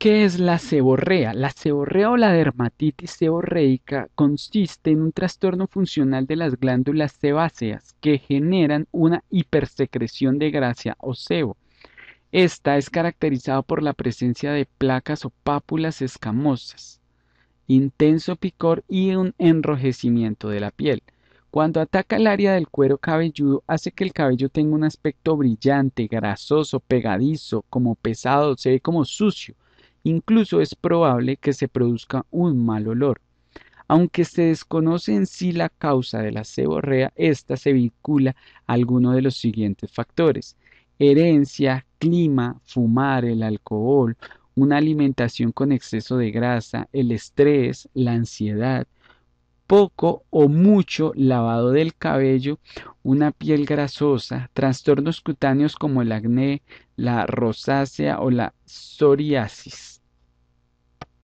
¿Qué es la seborrea? La seborrea o la dermatitis seborreica consiste en un trastorno funcional de las glándulas sebáceas que generan una hipersecreción de gracia o sebo. Esta es caracterizada por la presencia de placas o pápulas escamosas, intenso picor y un enrojecimiento de la piel. Cuando ataca el área del cuero cabelludo hace que el cabello tenga un aspecto brillante, grasoso, pegadizo, como pesado, se ve como sucio Incluso es probable que se produzca un mal olor. Aunque se desconoce en sí la causa de la ceborrea, esta se vincula a alguno de los siguientes factores. Herencia, clima, fumar, el alcohol, una alimentación con exceso de grasa, el estrés, la ansiedad, poco o mucho lavado del cabello, una piel grasosa, trastornos cutáneos como el acné, la rosácea o la psoriasis.